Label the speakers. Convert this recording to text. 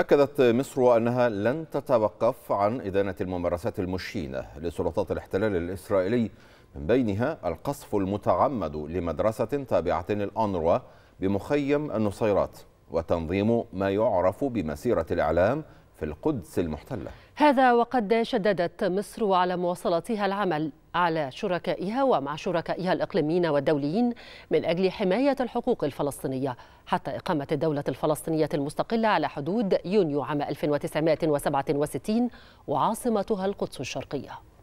Speaker 1: أكدت مصر أنها لن تتوقف عن إدانة الممارسات المشينة لسلطات الاحتلال الإسرائيلي من بينها القصف المتعمد لمدرسة تابعة للأنروا بمخيم النصيرات وتنظيم ما يعرف بمسيرة الإعلام في القدس المحتلة
Speaker 2: هذا وقد شددت مصر على مواصلتها العمل على شركائها ومع شركائها الإقليميين والدوليين من أجل حماية الحقوق الفلسطينية حتى إقامة الدولة الفلسطينية المستقلة على حدود يونيو عام 1967 وعاصمتها القدس الشرقية